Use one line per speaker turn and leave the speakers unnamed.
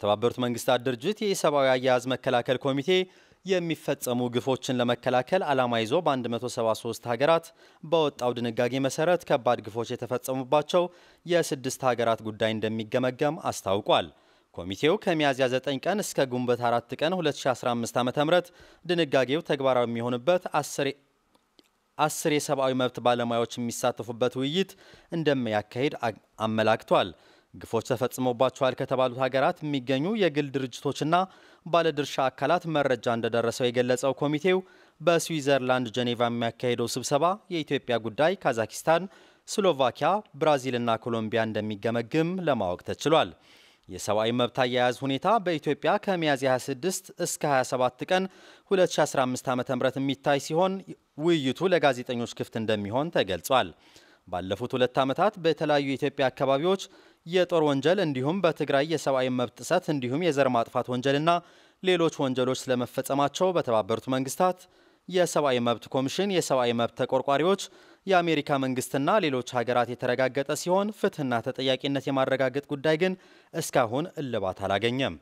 የተባበሩት መንግስታት ድርጅት የኢሰብአዊ አያያዝ መከላከል ኮሚቴ የሚፈጸሙ ግፎችን ለመከላከል ዓላማ ይዞ በ173 ሀገራት በወጣው ድንጋጌ መሰረት ከባድ ግፎች የተፈጸሙባቸው የስድስት ሀገራት ጉዳይ እንደሚገመገም አስታውቋል። ኮሚቴው ከሚያዝያ 9 ቀን እስከ ግንቦት 4 ቀን 2015 ዓ ም ድንጋጌው ተግባራዊ የሚሆንበት አስር የሰብአዊ መብት ባለሙያዎች የሚሳተፉበት ውይይት እንደሚያካሂድ አመላክቷል። ግፎች ተፈጽሞባቸዋል ከተባሉት ሀገራት የሚገኙ የግል ድርጅቶችና ባለድርሻ አካላት መረጃ እንደደረሰው የገለጸው ኮሚቴው በስዊዘርላንድ ጀኔቫ የሚያካሄደው ስብሰባ የኢትዮጵያ ጉዳይ ካዛኪስታን፣ ስሎቫኪያ፣ ብራዚልና ኮሎምቢያ እንደሚገመግም ለማወቅ ተችሏል። የሰብአዊ መብት አያያዝ ሁኔታ በኢትዮጵያ ከሚያዝያ 26 እስከ 27 ቀን 2015 ዓ ም የሚታይ ሲሆን ውይይቱ ለጋዜጠኞች ክፍት እንደሚሆን ተገልጿል። ባለፉት ሁለት ዓመታት በተለያዩ የኢትዮጵያ አካባቢዎች የጦር ወንጀል እንዲሁም በትግራይ የሰብአዊ መብት ጥሰት እንዲሁም የዘር ማጥፋት ወንጀልና ሌሎች ወንጀሎች ስለመፈጸማቸው በተባበሩት መንግስታት የሰብአዊ መብት ኮሚሽን የሰብአዊ መብት ተቆርቋሪዎች የአሜሪካ መንግስትና ሌሎች ሀገራት የተረጋገጠ ሲሆን ፍትህና ተጠያቂነት የማረጋገጥ ጉዳይ ግን እስካሁን እልባት አላገኘም።